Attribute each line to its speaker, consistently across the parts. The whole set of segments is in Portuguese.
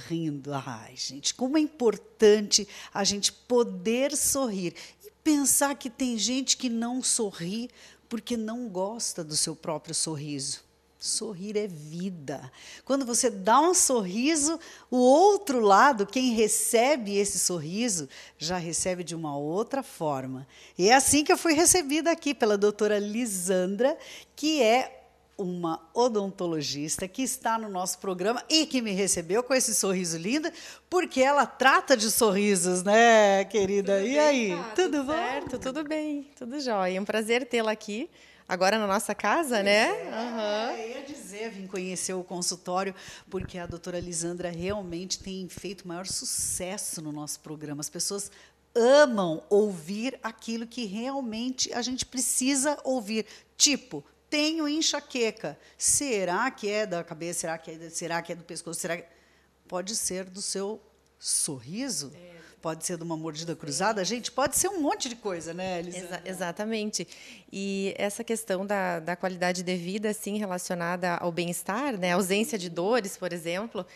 Speaker 1: sorrindo. Ai, gente, como é importante a gente poder sorrir. E pensar que tem gente que não sorri porque não gosta do seu próprio sorriso. Sorrir é vida. Quando você dá um sorriso, o outro lado, quem recebe esse sorriso, já recebe de uma outra forma. E é assim que eu fui recebida aqui pela doutora Lisandra, que é uma odontologista que está no nosso programa e que me recebeu com esse
Speaker 2: sorriso lindo, porque ela trata de sorrisos, né, querida? Tudo e bem, aí? Tá, tudo, tudo bom? tudo bem, tudo jóia. É um prazer tê-la aqui. Agora na nossa casa, pois né? É, uhum. Eu ia dizer, vim conhecer o consultório, porque a doutora Lisandra
Speaker 1: realmente tem feito o maior sucesso no nosso programa. As pessoas amam ouvir aquilo que realmente a gente precisa ouvir. Tipo, tenho enxaqueca. Será que é da cabeça? Será que é, será que é do pescoço? Será que... Pode ser do seu sorriso? É. Pode ser de uma mordida é. cruzada, é. gente, pode ser um
Speaker 2: monte de coisa, né, Elisa? Exa exatamente. E essa questão da, da qualidade de vida, assim, relacionada ao bem-estar, né, ausência de dores, por exemplo,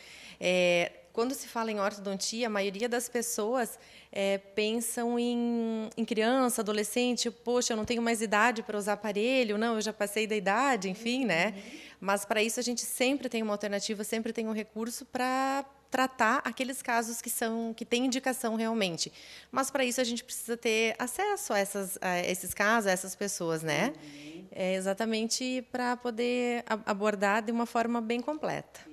Speaker 2: é, quando se fala em ortodontia, a maioria das pessoas é, pensam em, em, criança, adolescente. Poxa, eu não tenho mais idade para usar aparelho. Não, eu já passei da idade, enfim, né? Uhum. Mas para isso a gente sempre tem uma alternativa, sempre tem um recurso para tratar aqueles casos que são que têm indicação realmente. Mas para isso a gente precisa ter acesso a, essas, a esses casos, a essas pessoas, né? Uhum. É exatamente para poder abordar de uma forma bem completa.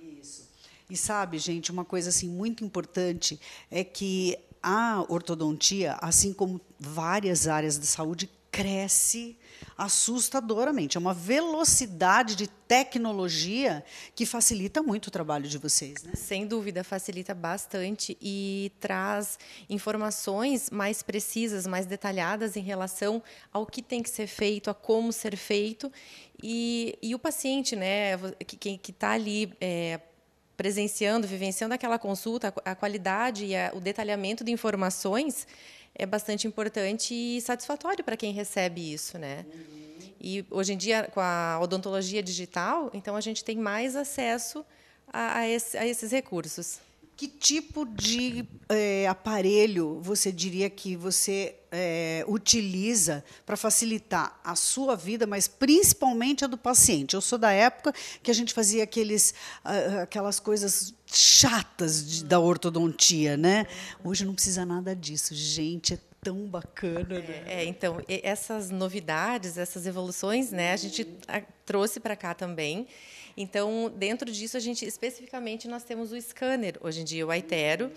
Speaker 2: E sabe, gente, uma
Speaker 1: coisa assim muito importante é que a ortodontia, assim como várias áreas da saúde, cresce assustadoramente. É uma velocidade de tecnologia que facilita muito o trabalho de vocês, né?
Speaker 2: Sem dúvida, facilita bastante e traz informações mais precisas, mais detalhadas em relação ao que tem que ser feito, a como ser feito. E, e o paciente, né, que está ali. É, presenciando, vivenciando aquela consulta, a qualidade e a, o detalhamento de informações é bastante importante e satisfatório para quem recebe isso, né? Uhum. E hoje em dia com a odontologia digital, então a gente tem mais acesso a, a, esse, a esses recursos. Que tipo de é, aparelho você diria que você
Speaker 1: é, utiliza para facilitar a sua vida, mas principalmente a do paciente? Eu sou da época que a gente fazia aqueles, ah, ah, aquelas coisas chatas de, da ortodontia, né? Hoje não precisa nada disso, gente. É tão bacana,
Speaker 2: né? É, é então essas novidades, essas evoluções, né? A gente trouxe para cá também. Então, dentro disso, a gente especificamente nós temos o scanner hoje em dia, o Aitero,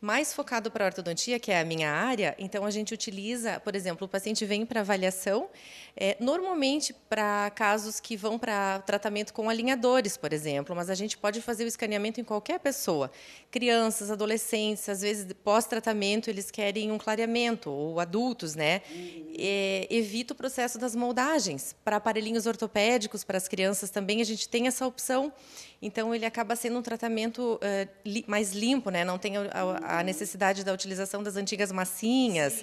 Speaker 2: mais focado para a ortodontia, que é a minha área. Então, a gente utiliza, por exemplo, o paciente vem para avaliação, é, normalmente para casos que vão para tratamento com alinhadores, por exemplo, mas a gente pode fazer o escaneamento em qualquer pessoa, crianças, adolescentes, às vezes pós-tratamento eles querem um clareamento ou adultos, né? Uhum. É, evita o processo das moldagens para aparelhinhos ortopédicos para as crianças também a gente tem essa essa opção. Então, ele acaba sendo um tratamento uh, li, mais limpo, né? não tem a, a, necessidade da utilização das antigas massinhas,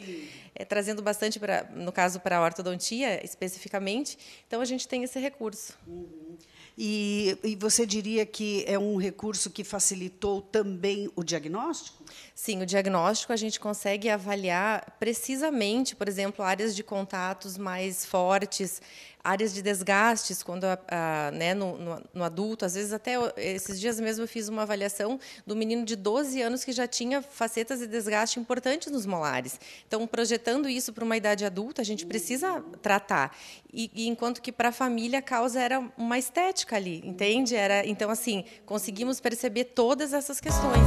Speaker 2: é, trazendo bastante, pra, no caso, para a ortodontia especificamente. Então, a gente tem esse recurso. Uhum. E, e, você diria que é um recurso que facilitou também o diagnóstico? Sim, o diagnóstico a gente consegue avaliar precisamente, por exemplo, áreas de contatos mais fortes, áreas de desgastes quando a, a, né, no, no, no, adulto. Às vezes, até esses dias mesmo, eu fiz uma avaliação do menino de 12 anos que já tinha facetas de desgaste importantes nos molares. Então, projetando isso para uma idade adulta, a gente precisa tratar. E, e enquanto que para a família a causa era uma estética ali, entende? Era, então, assim, conseguimos perceber todas essas questões.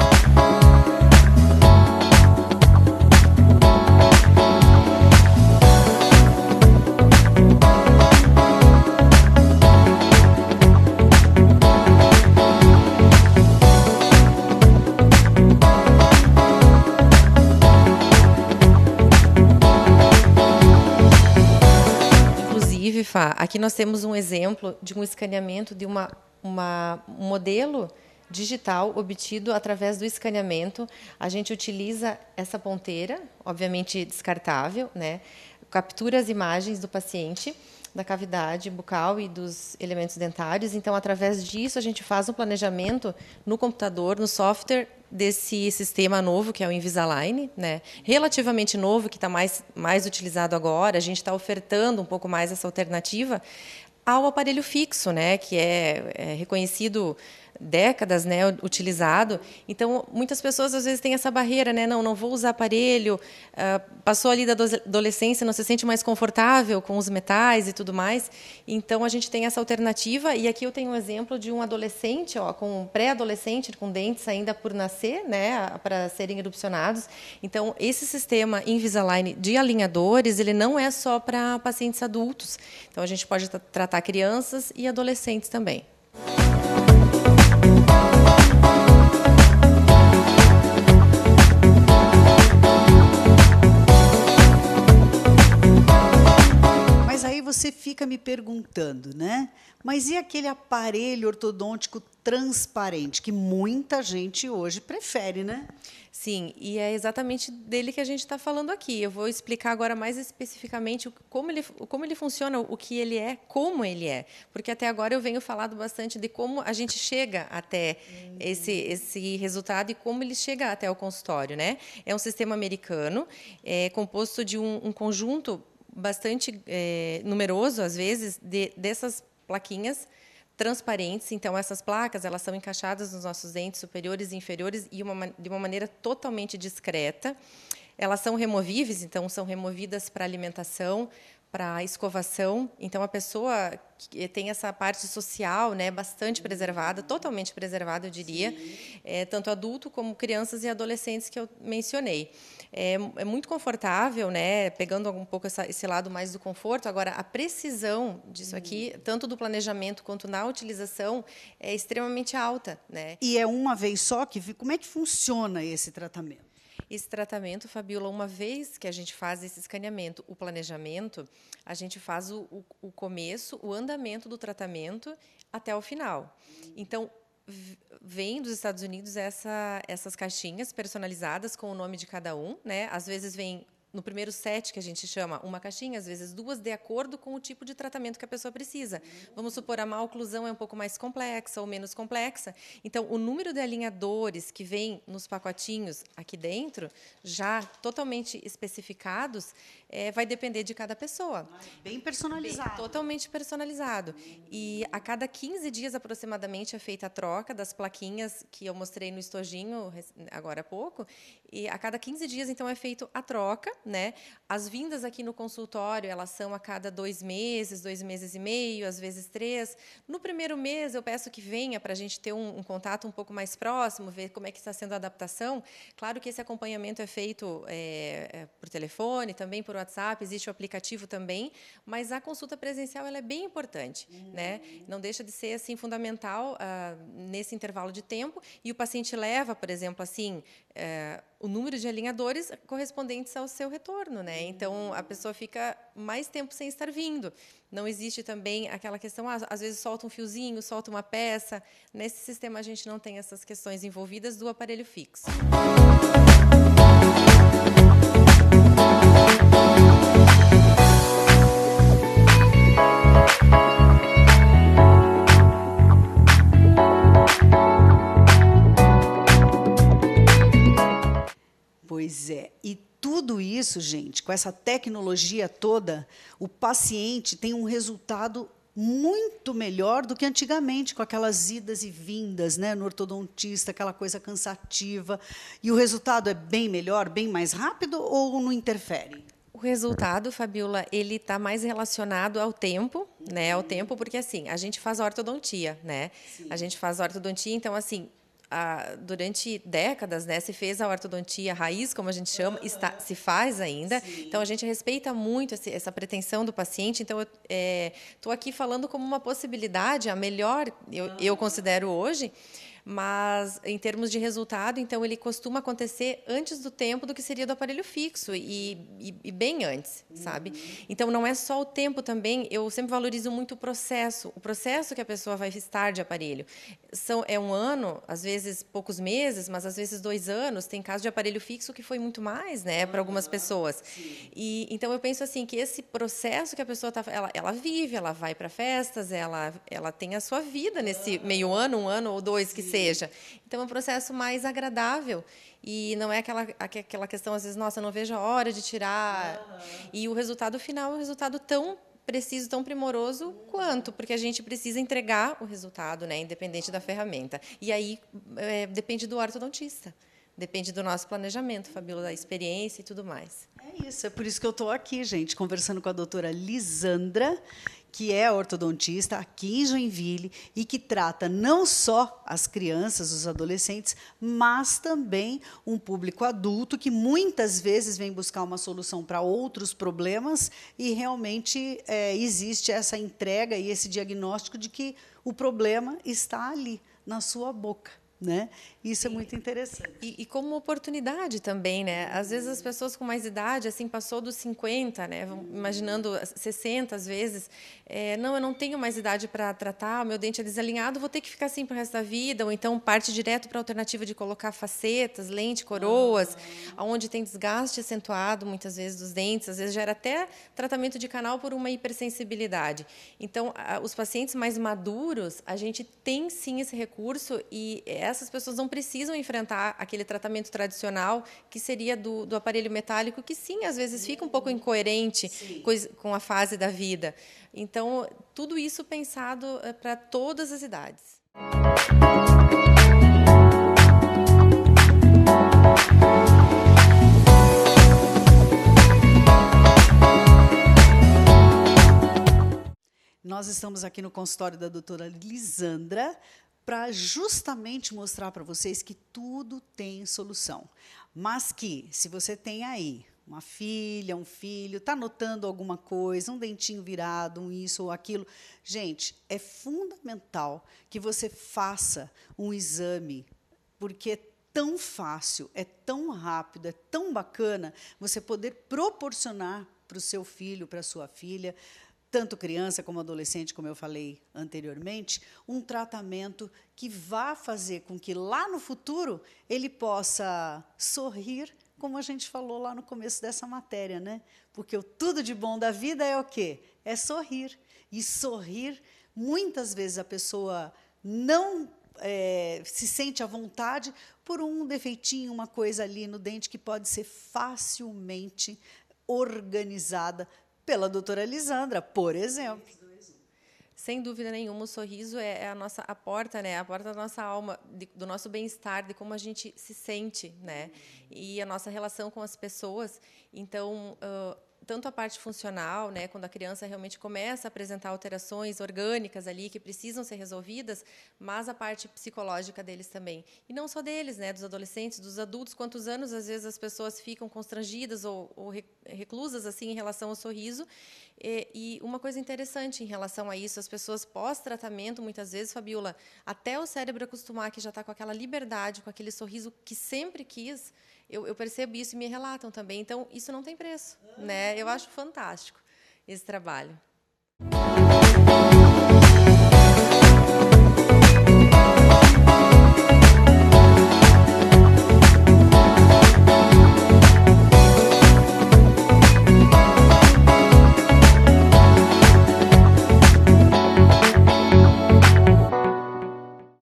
Speaker 2: Fá, aqui nós temos um exemplo de um escaneamento de uma, uma, um modelo digital obtido através do escaneamento. A gente utiliza essa ponteira, obviamente descartável, né? captura as imagens do paciente da cavidade bucal e dos elementos dentários. Então, através disso, a gente faz um planejamento no computador, no software desse sistema novo que é o Invisalign, né? Relativamente novo, que está mais mais utilizado agora. A gente está ofertando um pouco mais essa alternativa ao aparelho fixo, né? Que é, é reconhecido décadas, né, utilizado. Então, muitas pessoas às vezes têm essa barreira, né, não, não vou usar aparelho. Uh, passou ali da adolescência, não se sente mais confortável com os metais e tudo mais. Então, a gente tem essa alternativa. E aqui eu tenho um exemplo de um adolescente, ó, com um pré-adolescente com dentes ainda por nascer, né, para serem erupcionados. Então, esse sistema Invisalign de alinhadores, ele não é só para pacientes adultos. Então, a gente pode tratar crianças e adolescentes também.
Speaker 1: fica me perguntando, né? Mas e aquele aparelho ortodôntico transparente que muita gente hoje
Speaker 2: prefere, né? Sim, e é exatamente dele que a gente está falando aqui. Eu vou explicar agora mais especificamente como ele, como ele funciona, o que ele é, como ele é. Porque até agora eu venho falando bastante de como a gente chega até uhum. esse, esse resultado e como ele chega até o consultório. Né? É um sistema americano, é composto de um, um conjunto bastante é, numeroso, às vezes, de, dessas plaquinhas transparentes. Então, essas placas elas são encaixadas nos nossos dentes superiores e inferiores e uma, de uma maneira totalmente discreta. Elas são removíveis, então são removidas para alimentação, para escovação. Então a pessoa eh, tem essa parte social, né, bastante preservada, totalmente preservada, eu diria, é, tanto adulto como crianças e adolescentes que eu mencionei. É, é muito confortável, né, pegando um pouco essa, esse lado mais do conforto. Agora a precisão disso aqui, uhum. tanto do planejamento quanto na utilização, é extremamente alta, né? E
Speaker 1: é uma vez só que como é que
Speaker 2: funciona esse tratamento? Esse tratamento, Fabiola, uma vez que a gente faz esse escaneamento, o planejamento, a gente faz o, o, o começo, o andamento do tratamento até o final. Então, vem dos Estados Unidos essa, essas caixinhas personalizadas com o nome de cada um, né? Às vezes vem no primeiro set, que a gente chama uma caixinha, às vezes duas, de acordo com o tipo de tratamento que a pessoa precisa. Vamos supor, a má oclusão é um pouco mais complexa ou menos complexa. Então, o número de alinhadores que vem nos pacotinhos aqui dentro, já totalmente especificados, é, vai depender de cada pessoa. Ah, bem personalizado. Bem, totalmente personalizado. E a cada 15 dias aproximadamente é feita a troca das plaquinhas que eu mostrei no estojinho agora há pouco. E a cada 15 dias, então, é feito a troca né? As vindas aqui no consultório, elas são a cada dois meses, dois meses e meio, às vezes três. No primeiro mês, eu peço que venha para a gente ter um, um, contato um pouco mais próximo, ver como é que está sendo a adaptação. Claro que esse acompanhamento é feito é, por telefone, também por WhatsApp, existe o aplicativo também, mas a consulta presencial ela é bem importante, uhum. né? Não deixa de ser assim fundamental ah, nesse intervalo de tempo. E o paciente leva, por exemplo, assim, eh, o número de alinhadores correspondentes ao seu retorno, né? Né? Então a pessoa fica mais tempo sem estar vindo. Não existe também aquela questão, ah, às vezes solta um fiozinho, solta uma peça. Nesse sistema a gente não tem essas questões envolvidas do aparelho fixo.
Speaker 1: Pois é, e tudo isso, gente, com essa tecnologia toda, o paciente tem um resultado muito melhor do que antigamente, com aquelas idas e vindas né, no ortodontista, aquela coisa cansativa.
Speaker 2: E o resultado é bem melhor, bem mais rápido ou não interfere? O resultado, Fabiola, ele está mais relacionado ao tempo, né? Ao tempo, porque assim, a gente faz ortodontia, né? Sim. A gente faz ortodontia, então assim, a, durante décadas, né, se fez a ortodontia raiz, como a gente chama, está, se faz ainda. Sim. Então a gente respeita muito esse, essa pretensão do paciente. Então eu estou é, aqui falando como uma possibilidade, a melhor eu, eu considero hoje mas em termos de resultado, então ele costuma acontecer antes do tempo do que seria do aparelho fixo e, e, e bem antes, uhum. sabe? Então não é só o tempo também. Eu sempre valorizo muito o processo, o processo que a pessoa vai estar de aparelho. São é um ano, às vezes poucos meses, mas às vezes dois anos. Tem caso de aparelho fixo que foi muito mais, né, para algumas pessoas. E então eu penso assim que esse processo que a pessoa tá, ela, ela vive, ela vai para festas, ela ela tem a sua vida nesse meio ano, um ano ou dois que seja. Então é um processo mais agradável. E não é aquela, aquela questão, às vezes, nossa, não vejo a hora de tirar. Uhum. E o resultado final é um resultado tão preciso, tão primoroso quanto, porque a gente precisa entregar o resultado, né, independente da ferramenta. E aí é, depende do ortodontista. Depende do nosso planejamento, Fabíola, da experiência e tudo mais. É isso, é por isso que eu estou
Speaker 1: aqui, gente, conversando com a doutora Lisandra, que é ortodontista aqui em Joinville e que trata não só as crianças, os adolescentes, mas também um público adulto que muitas vezes vem buscar uma solução para outros problemas e realmente é, existe essa entrega e esse diagnóstico de que
Speaker 2: o problema está ali, na sua boca. Né? Isso é muito interessante. E, e, como oportunidade também, né? Às vezes as pessoas com mais idade, assim, passou dos 50, né? Imaginando 60 às vezes. É, não, eu não tenho mais idade para tratar, meu dente é desalinhado, vou ter que ficar assim para o resto da vida. Ou então parte direto para a alternativa de colocar facetas, lente, coroas, ah. onde tem desgaste acentuado muitas vezes dos dentes. Às vezes gera até tratamento de canal por uma hipersensibilidade. Então, os pacientes mais maduros, a gente tem sim esse recurso e é essas pessoas não precisam enfrentar aquele tratamento tradicional que seria do, do aparelho metálico, que sim, às vezes fica um pouco incoerente com a fase da vida. Então, tudo isso pensado eh, para todas as idades.
Speaker 1: Nós estamos aqui no consultório da doutora Lisandra para justamente mostrar para vocês que tudo tem solução. Mas que, se você tem aí uma filha, um filho, está notando alguma coisa, um dentinho virado, um isso ou aquilo. Gente, é fundamental que você faça um exame, porque é tão fácil, é tão rápido, é tão bacana você poder proporcionar para o seu filho, para a sua filha, tanto criança como adolescente, como eu falei anteriormente, um tratamento que vá fazer com que lá no futuro ele possa sorrir, como a gente falou lá no começo dessa matéria, né? Porque o tudo de bom da vida é o quê? É sorrir. E sorrir, muitas vezes a pessoa não é, se sente à vontade por um defeitinho, uma coisa ali no dente que pode ser facilmente organizada pela doutora Lisandra, por exemplo.
Speaker 2: Sem dúvida nenhuma, o sorriso é, é a nossa a porta, né? A porta da nossa alma, de, do nosso bem-estar, de como a gente se sente, né? E a nossa relação com as pessoas. Então, uh, tanto a parte funcional, né, quando a criança realmente começa a apresentar alterações orgânicas ali que precisam ser resolvidas, mas a parte psicológica deles também. E não só deles, né, dos adolescentes, dos adultos, quantos anos às vezes as pessoas ficam constrangidas ou, ou reclusas assim em relação ao sorriso. E, e uma coisa interessante em relação a isso, as pessoas pós-tratamento, muitas vezes, Fabiola, até o cérebro acostumar que já está com aquela liberdade, com aquele sorriso que sempre quis, eu, eu percebo isso e me relatam também. Então, isso não tem preço. Né? Eu acho fantástico esse trabalho.